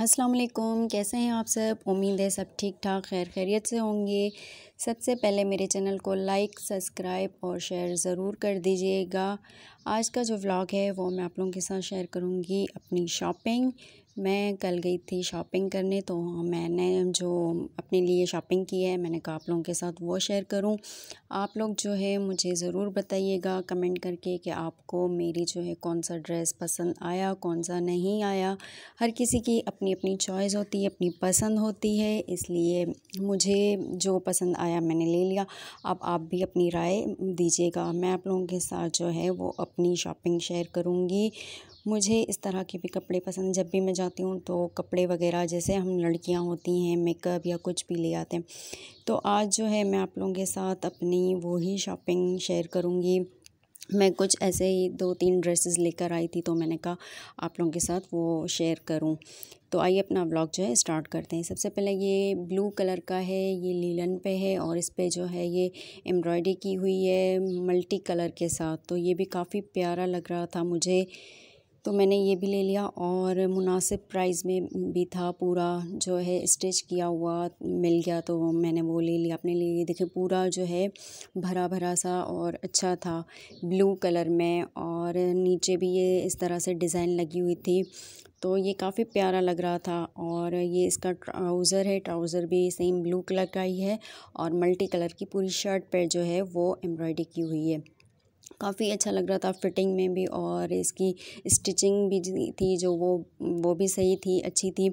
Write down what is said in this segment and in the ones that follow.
अस्सलाम कैसे हैं आप सब उम्मीद है सब ठीक ठाक खैर खैरियत से होंगे सबसे पहले मेरे चैनल को लाइक सब्सक्राइब और शेयर ज़रूर कर दीजिएगा आज का जो व्लॉग है वो मैं आप लोगों के साथ शेयर करूँगी अपनी शॉपिंग मैं कल गई थी शॉपिंग करने तो मैंने जो अपने लिए शॉपिंग की है मैंने कहा आप लोगों के साथ वो शेयर करूं आप लोग जो है मुझे ज़रूर बताइएगा कमेंट करके कि आपको मेरी जो है कौन सा ड्रेस पसंद आया कौन सा नहीं आया हर किसी की अपनी अपनी चॉइस होती है अपनी पसंद होती है इसलिए मुझे जो पसंद आया मैंने ले लिया अब आप भी अपनी राय दीजिएगा मैं आप लोगों के साथ जो है वो अपनी शॉपिंग शेयर करूँगी मुझे इस तरह के भी कपड़े पसंद जब भी मैं जाती हूँ तो कपड़े वगैरह जैसे हम लड़कियाँ होती हैं मेकअप या कुछ भी ले आते हैं तो आज जो है मैं आप लोगों के साथ अपनी वो ही शॉपिंग शेयर करूँगी मैं कुछ ऐसे ही दो तीन ड्रेसेस लेकर आई थी तो मैंने कहा आप लोगों के साथ वो शेयर करूं तो आइए अपना ब्लॉग जो है स्टार्ट करते हैं सबसे पहले ये ब्लू कलर का है ये लीलन पे है और इस पे जो है ये एम्ब्रॉयडरी की हुई है मल्टी कलर के साथ तो ये भी काफ़ी प्यारा लग रहा था मुझे तो मैंने ये भी ले लिया और मुनासिब प्राइस में भी था पूरा जो है स्टिच किया हुआ मिल गया तो मैंने वो ले लिया अपने लिए देखिए पूरा जो है भरा भरा सा और अच्छा था ब्लू कलर में और नीचे भी ये इस तरह से डिज़ाइन लगी हुई थी तो ये काफ़ी प्यारा लग रहा था और ये इसका ट्राउज़र है ट्राउज़र भी सेम ब्लू कलर का ही है और मल्टी कलर की पूरी शर्ट पर जो है वो एम्ब्रॉयडरी की हुई है काफ़ी अच्छा लग रहा था फ़िटिंग में भी और इसकी स्टिचिंग भी थी जो वो वो भी सही थी अच्छी थी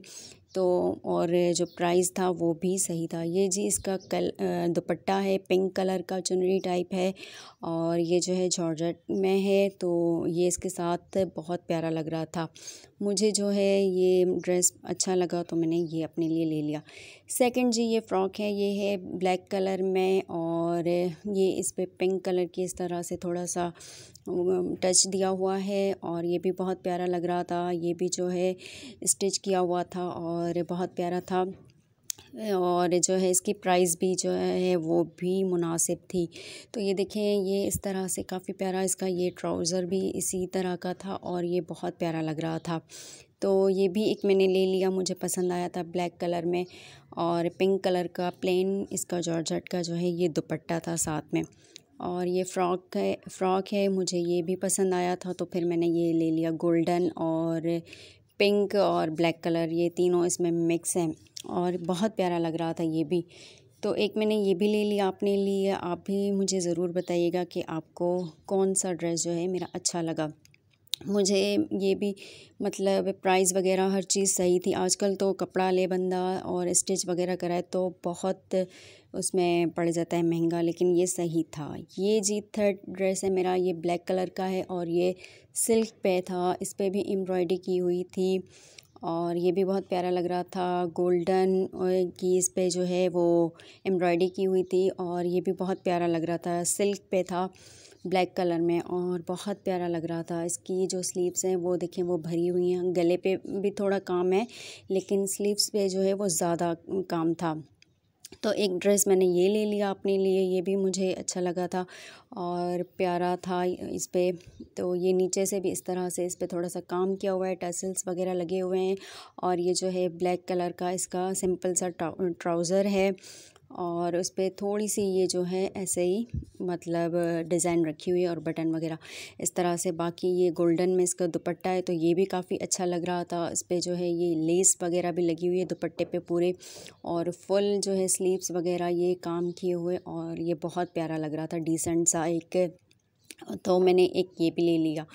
तो और जो प्राइस था वो भी सही था ये जी इसका कल दुपट्टा है पिंक कलर का चुनरी टाइप है और ये जो है जॉर्जट में है तो ये इसके साथ बहुत प्यारा लग रहा था मुझे जो है ये ड्रेस अच्छा लगा तो मैंने ये अपने लिए ले लिया सेकंड जी ये फ़्रॉक है ये है ब्लैक कलर में और ये इस पर पिंक कलर की इस तरह से थोड़ा सा टच दिया हुआ है और ये भी बहुत प्यारा लग रहा था ये भी जो है स्टिच किया हुआ था और और बहुत प्यारा था और जो है इसकी प्राइस भी जो है वो भी मुनासिब थी तो ये देखें ये इस तरह से काफ़ी प्यारा इसका ये ट्राउज़र भी इसी तरह का था और ये बहुत प्यारा लग रहा था तो ये भी एक मैंने ले लिया मुझे पसंद आया था ब्लैक कलर में और पिंक कलर का प्लेन इसका जॉर्जट का जो है ये दुपट्टा था साथ में और ये फ्रॉक है फ्रॉक है मुझे ये भी पसंद आया था तो फिर मैंने ये ले लिया गोल्डन और पिंक और ब्लैक कलर ये तीनों इसमें मिक्स हैं और बहुत प्यारा लग रहा था ये भी तो एक मैंने ये भी ले लिया आपने लिए आप भी मुझे ज़रूर बताइएगा कि आपको कौन सा ड्रेस जो है मेरा अच्छा लगा मुझे ये भी मतलब प्राइस वगैरह हर चीज़ सही थी आजकल तो कपड़ा ले बंदा और स्टिच वगैरह कराए तो बहुत उसमें पड़ जाता है महंगा लेकिन ये सही था ये जी थर्ड ड्रेस है मेरा ये ब्लैक कलर का है और ये सिल्क पे था इस पर भी एम्ब्रॉयडरी की हुई थी और ये भी बहुत प्यारा लग रहा था गोल्डन की इस पर जो है वो एम्ब्रॉयडरी की हुई थी और ये भी बहुत प्यारा लग रहा था सिल्क पे था ब्लैक कलर में और बहुत प्यारा लग रहा था इसकी जो स्लीव्स हैं वो देखें वो भरी हुई हैं गले पे भी थोड़ा काम है लेकिन स्लीव्स पे जो है वो ज़्यादा काम था तो एक ड्रेस मैंने ये ले लिया अपने लिए ये भी मुझे अच्छा लगा था और प्यारा था इस पर तो ये नीचे से भी इस तरह से इस पर थोड़ा सा काम किया हुआ है टसल्स वगैरह लगे हुए हैं और ये जो है ब्लैक कलर का इसका सिंपल सा ट्राउज़र है और उस पर थोड़ी सी ये जो है ऐसे ही मतलब डिज़ाइन रखी हुई है और बटन वगैरह इस तरह से बाकी ये गोल्डन में इसका दुपट्टा है तो ये भी काफ़ी अच्छा लग रहा था इस पर जो है ये लेस वगैरह भी लगी हुई है दुपट्टे पे पूरे और फुल जो है स्लीव्स वगैरह ये काम किए हुए और ये बहुत प्यारा लग रहा था डिसेंट सा एक तो मैंने एक ये भी ले लिया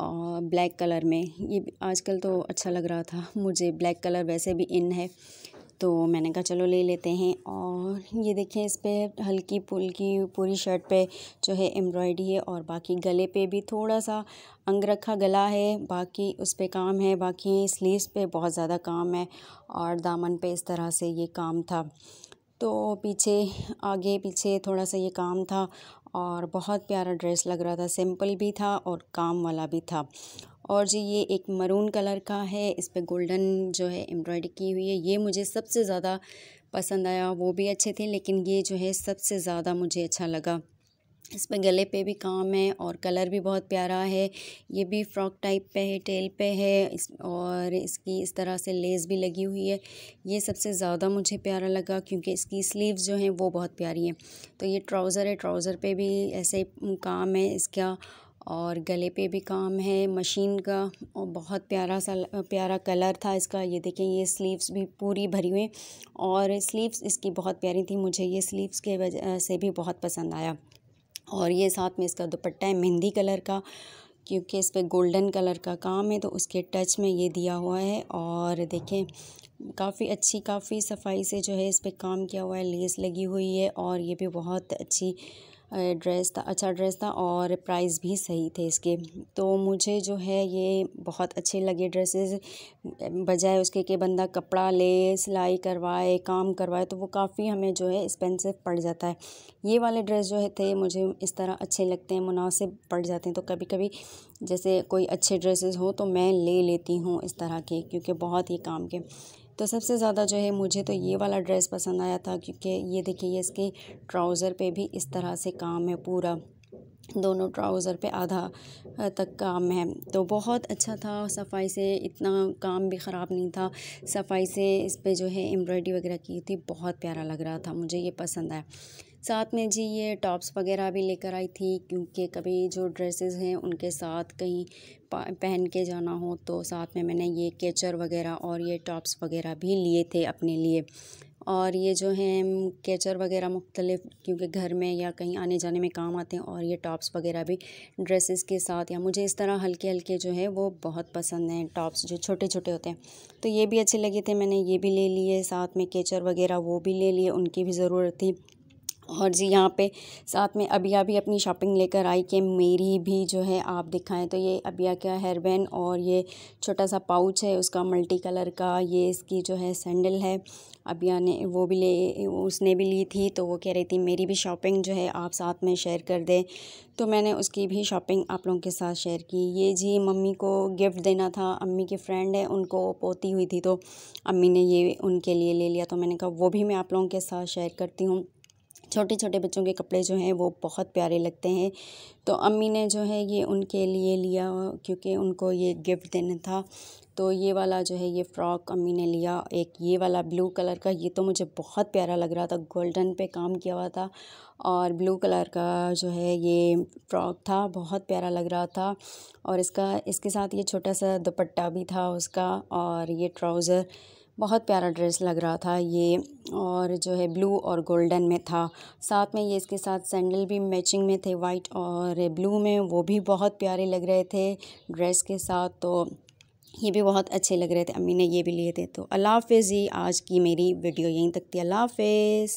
और ब्लैक कलर में ये आजकल तो अच्छा लग रहा था मुझे ब्लैक कलर वैसे भी इन है तो मैंने कहा चलो ले लेते हैं और ये देखें इस पर हल्की पुल्की पूरी शर्ट पे जो है एम्ब्रॉयडरी है और बाकी गले पे भी थोड़ा सा अंगरखा गला है बाकी उस पर काम है बाकी स्लीव्स पे बहुत ज़्यादा काम है और दामन पे इस तरह से ये काम था तो पीछे आगे पीछे थोड़ा सा ये काम था और बहुत प्यारा ड्रेस लग रहा था सिंपल भी था और काम वाला भी था और जी ये एक मरून कलर का है इस पर गोल्डन जो है एम्ब्रॉयडरी की हुई है ये मुझे सबसे ज़्यादा पसंद आया वो भी अच्छे थे लेकिन ये जो है सबसे ज़्यादा मुझे अच्छा लगा इस पर गले पे भी काम है और कलर भी बहुत प्यारा है ये भी फ्रॉक टाइप पे है टेल पे है इस और इसकी इस तरह से लेस भी लगी हुई है ये सबसे ज़्यादा मुझे प्यारा लगा क्योंकि इसकी स्लीव्स जो हैं वो बहुत प्यारी हैं तो ये ट्राउज़र है ट्राउज़र पे भी ऐसे काम है इसका और गले पे भी काम है मशीन का और बहुत प्यारा सा प्यारा कलर था इसका ये देखें ये स्लीव्स भी पूरी भरी हुई और स्लीव्स इसकी बहुत प्यारी थी मुझे ये स्लीव्स के वजह से भी बहुत पसंद आया और ये साथ में इसका दुपट्टा है मेहंदी कलर का क्योंकि इस पर गोल्डन कलर का काम है तो उसके टच में ये दिया हुआ है और देखें काफ़ी अच्छी काफ़ी सफाई से जो है इस पर काम किया हुआ है लेस लगी हुई है और ये भी बहुत अच्छी ड्रेस था अच्छा ड्रेस था और प्राइस भी सही थे इसके तो मुझे जो है ये बहुत अच्छे लगे ड्रेसेस बजाय उसके कि बंदा कपड़ा ले सिलाई करवाए काम करवाए तो वो काफ़ी हमें जो है एक्सपेंसिव पड़ जाता है ये वाले ड्रेस जो है थे मुझे इस तरह अच्छे लगते हैं मुनासिब पड़ जाते हैं तो कभी कभी जैसे कोई अच्छे ड्रेसेस हो तो मैं ले लेती हूँ इस तरह के क्योंकि बहुत ही काम के तो सबसे ज़्यादा जो है मुझे तो ये वाला ड्रेस पसंद आया था क्योंकि ये देखिए इसके ट्राउज़र पे भी इस तरह से काम है पूरा दोनों ट्राउज़र पे आधा तक काम है तो बहुत अच्छा था सफ़ाई से इतना काम भी ख़राब नहीं था सफ़ाई से इस पर जो है एम्ब्रॉयडरी वगैरह की थी बहुत प्यारा लग रहा था मुझे ये पसंद आया साथ में जी ये टॉप्स वगैरह भी लेकर आई थी क्योंकि कभी जो ड्रेसेस हैं उनके साथ कहीं पहन के जाना हो तो साथ में मैंने ये केचर वगैरह और ये टॉप्स वगैरह भी लिए थे अपने लिए और ये जो हैं केचर वगैरह मुख्तलिफ़ क्योंकि घर में या कहीं आने जाने में काम आते हैं और ये टॉप्स वगैरह भी ड्रेसेस के साथ या मुझे इस तरह हल्के हल्के जो है वो बहुत पसंद हैं टॉप्स जो छोटे छोटे होते हैं तो ये भी अच्छे लगे थे मैंने ये भी ले लिए साथ में केचर वगैरह वो भी ले लिए उनकी भी ज़रूरत थी और जी यहाँ पे साथ में अबिया भी अपनी शॉपिंग लेकर आई कि मेरी भी जो है आप दिखाएं तो ये अबिया का हेयर बैंड और ये छोटा सा पाउच है उसका मल्टी कलर का ये इसकी जो है सैंडल है अबिया ने वो भी ले उसने भी ली थी तो वो कह रही थी मेरी भी शॉपिंग जो है आप साथ में शेयर कर दें तो मैंने उसकी भी शॉपिंग आप लोगों के साथ शेयर की ये जी मम्मी को गिफ्ट देना था अम्मी की फ्रेंड है उनको पोती हुई थी तो अम्मी ने ये उनके लिए ले लिया तो मैंने कहा वो भी मैं आप लोगों के साथ शेयर करती हूँ छोटे छोटे बच्चों के कपड़े जो हैं वो बहुत प्यारे लगते हैं तो अम्मी ने जो है ये उनके लिए लिया क्योंकि उनको ये गिफ्ट देना था तो ये वाला जो है ये फ़्रॉक अम्मी ने लिया एक ये वाला ब्लू कलर का ये तो मुझे बहुत प्यारा लग रहा था गोल्डन पे काम किया हुआ था और ब्लू कलर का जो है ये फ़्रॉक था बहुत प्यारा लग रहा था और इसका इसके साथ ये छोटा सा दुपट्टा भी था उसका और ये ट्राउज़र बहुत प्यारा ड्रेस लग रहा था ये और जो है ब्लू और गोल्डन में था साथ में ये इसके साथ सैंडल भी मैचिंग में थे वाइट और ब्लू में वो भी बहुत प्यारे लग रहे थे ड्रेस के साथ तो ये भी बहुत अच्छे लग रहे थे अम्मी ने ये भी लिए थे तो अल्लाह हाफ जी आज की मेरी वीडियो यहीं तक थी अल्लाह हाफिज़